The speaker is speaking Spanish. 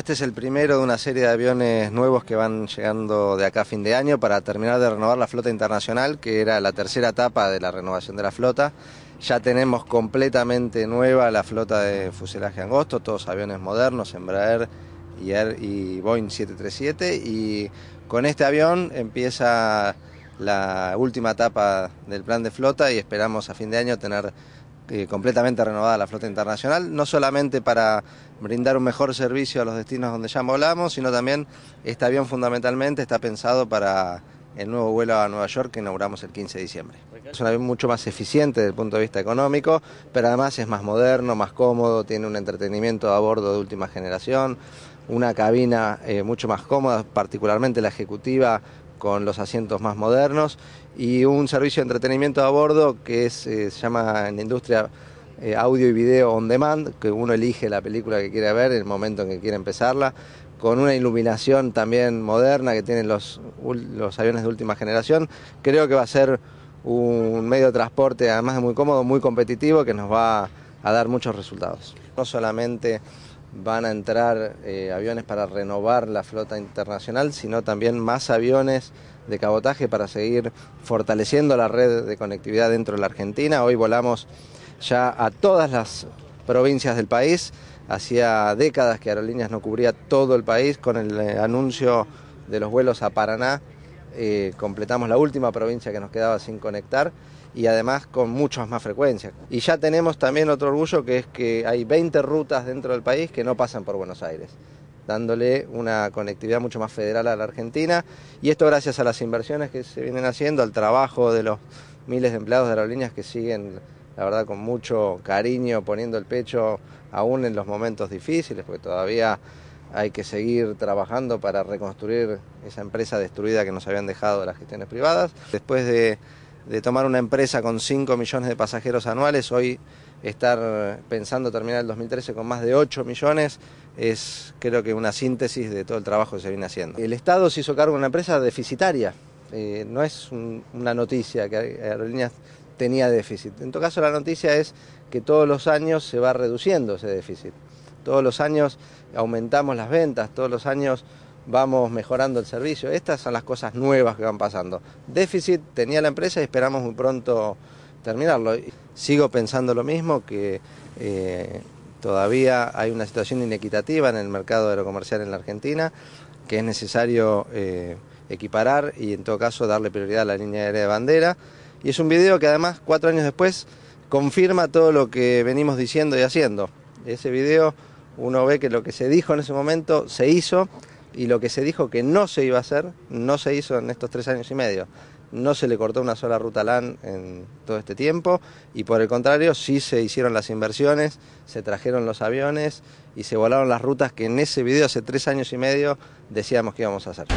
Este es el primero de una serie de aviones nuevos que van llegando de acá a fin de año para terminar de renovar la flota internacional, que era la tercera etapa de la renovación de la flota. Ya tenemos completamente nueva la flota de fuselaje angosto, todos aviones modernos, Embraer y, y Boeing 737. Y con este avión empieza la última etapa del plan de flota y esperamos a fin de año tener eh, completamente renovada la flota internacional, no solamente para brindar un mejor servicio a los destinos donde ya volamos, sino también este avión fundamentalmente está pensado para el nuevo vuelo a Nueva York que inauguramos el 15 de diciembre. Es un avión mucho más eficiente desde el punto de vista económico, pero además es más moderno, más cómodo, tiene un entretenimiento a bordo de última generación, una cabina eh, mucho más cómoda, particularmente la ejecutiva con los asientos más modernos y un servicio de entretenimiento a bordo que eh, se llama en la industria eh, audio y video on demand, que uno elige la película que quiere ver en el momento en que quiere empezarla, con una iluminación también moderna que tienen los, los aviones de última generación. Creo que va a ser un medio de transporte además de muy cómodo, muy competitivo, que nos va a dar muchos resultados. No solamente van a entrar eh, aviones para renovar la flota internacional, sino también más aviones de cabotaje para seguir fortaleciendo la red de conectividad dentro de la Argentina. Hoy volamos ya a todas las provincias del país. Hacía décadas que Aerolíneas no cubría todo el país con el eh, anuncio de los vuelos a Paraná eh, completamos la última provincia que nos quedaba sin conectar y además con muchas más frecuencias. Y ya tenemos también otro orgullo que es que hay 20 rutas dentro del país que no pasan por Buenos Aires dándole una conectividad mucho más federal a la Argentina y esto gracias a las inversiones que se vienen haciendo, al trabajo de los miles de empleados de aerolíneas que siguen, la verdad, con mucho cariño, poniendo el pecho aún en los momentos difíciles, porque todavía hay que seguir trabajando para reconstruir esa empresa destruida que nos habían dejado las gestiones privadas. Después de, tomar una empresa con 5 millones de pasajeros anuales, hoy estar pensando terminar el 2013 con más de 8 millones es creo que una síntesis de todo el trabajo que se viene haciendo. El Estado se hizo cargo de una empresa deficitaria, eh, no es una noticia que Aerolíneas tenía déficit. En todo caso la noticia es que todos los años se va reduciendo ese déficit. Todos los años aumentamos las ventas, todos los años vamos mejorando el servicio. Estas son las cosas nuevas que van pasando. Déficit tenía la empresa y esperamos muy pronto terminarlo. Sigo pensando lo mismo, que eh, todavía hay una situación inequitativa en el mercado comercial en la Argentina, que es necesario eh, equiparar y en todo caso darle prioridad a la línea aérea de bandera. Y es un video que además cuatro años después confirma todo lo que venimos diciendo y haciendo. Ese video uno ve que lo que se dijo en ese momento se hizo y lo que se dijo que no se iba a hacer no se hizo en estos tres años y medio. No se le cortó una sola ruta LAN en todo este tiempo y por el contrario sí se hicieron las inversiones, se trajeron los aviones y se volaron las rutas que en ese video hace tres años y medio decíamos que íbamos a hacer.